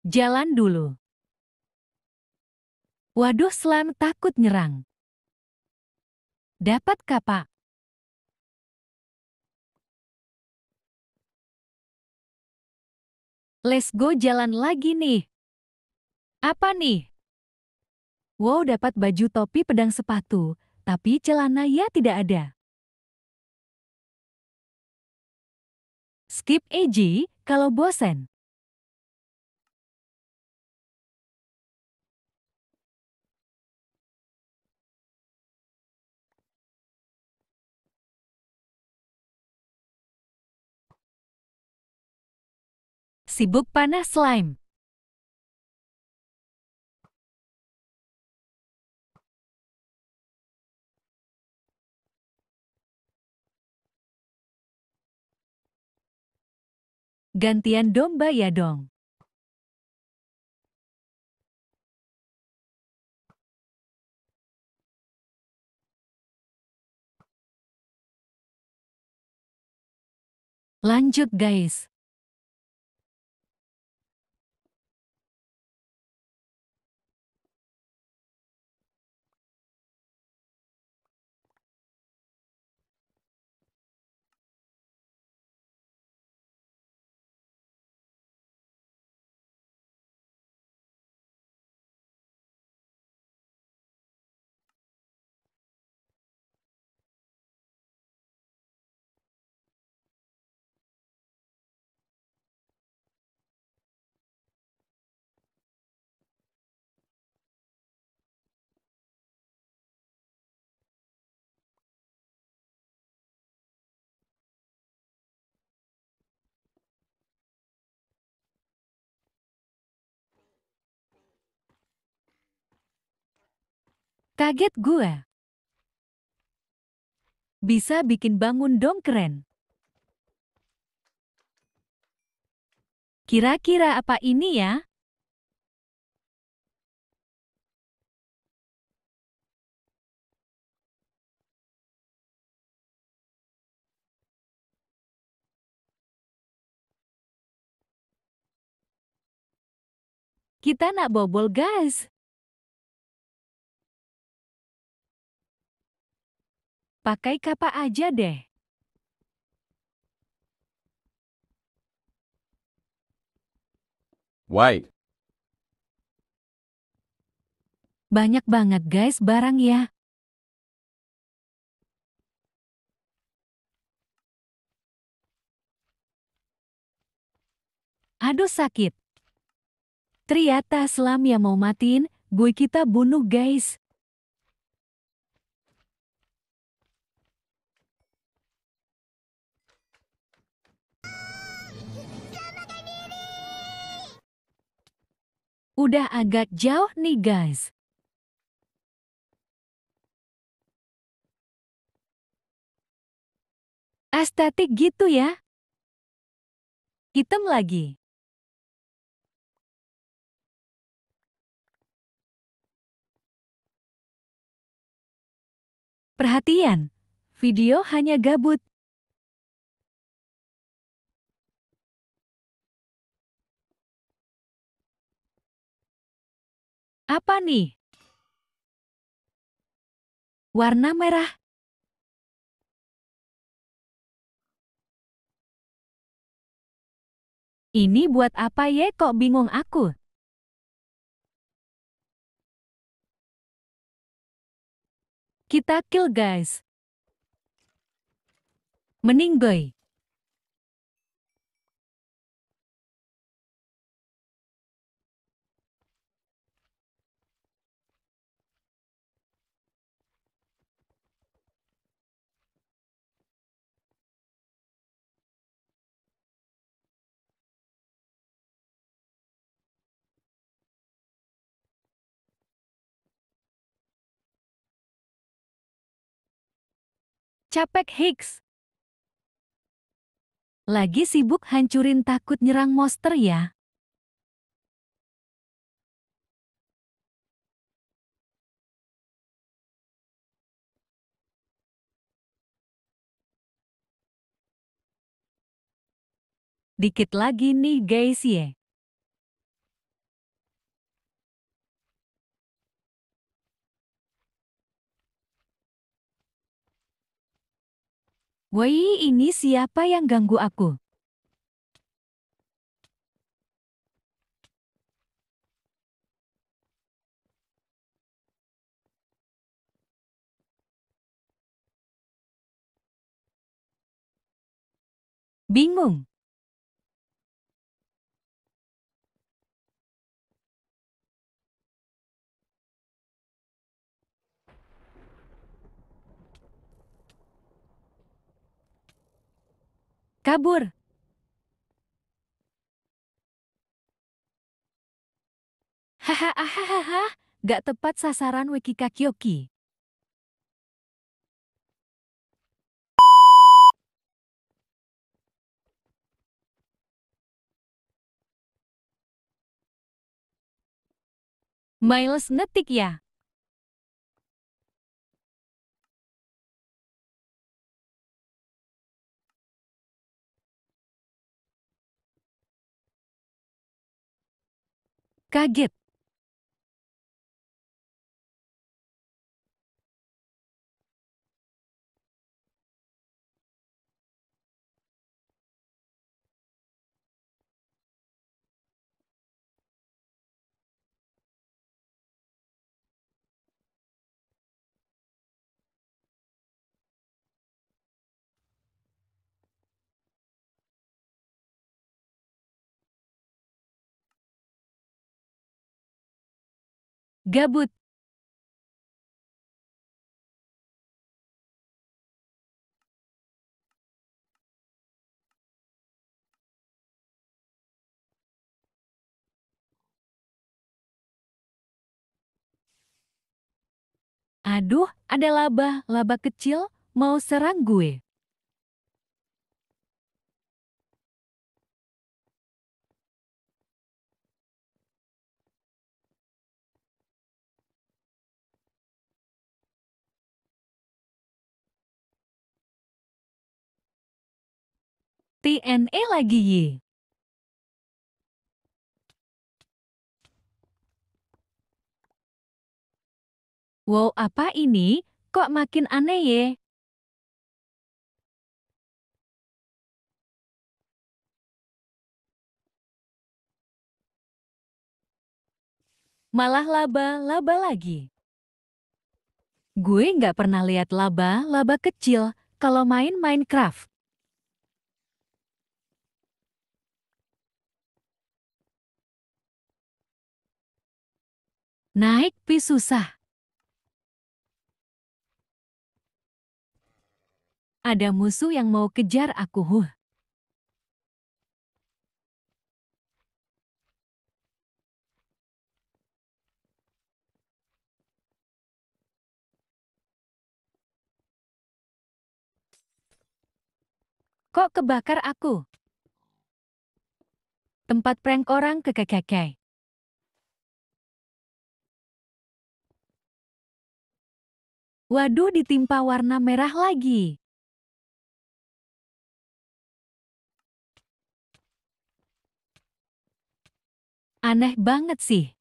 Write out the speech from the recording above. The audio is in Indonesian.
Jalan dulu. Waduh Slam takut nyerang. Dapat kapak. Let's go jalan lagi nih. Apa nih? Wow dapat baju topi pedang sepatu, tapi celana ya tidak ada. Skip AJ kalau bosen. sibuk panah slime. Gantian domba ya dong. Lanjut guys. Kaget gua. Bisa bikin bangun dong keren. Kira-kira apa ini ya? Kita nak bobol guys. Pakai kapa aja deh. White. Banyak banget guys barang ya. Aduh sakit. Ternyata selam yang mau matiin, gue kita bunuh guys. Udah agak jauh nih guys. Estetik gitu ya. Hitam lagi. Perhatian, video hanya gabut, Apa nih? Warna merah. Ini buat apa ya? kok bingung aku? Kita kill guys. Meninggoy. Capek higgs, Lagi sibuk hancurin takut nyerang monster ya? Dikit lagi nih guys ye. Ya. Woi ini siapa yang ganggu aku? Bingung. kabur. Hahaha, gak tepat sasaran Wiki Kakyoki. Miles ngetik ya? Kaget, Gabut. Aduh, ada laba, laba kecil, mau serang gue. TNE lagi Y. Wow apa ini? Kok makin aneh ya. Malah laba-laba lagi. Gue nggak pernah lihat laba-laba kecil kalau main Minecraft. Naik pi susah. Ada musuh yang mau kejar aku. Huh. Kok kebakar aku? Tempat prank orang kekekekei. Waduh ditimpa warna merah lagi. Aneh banget sih.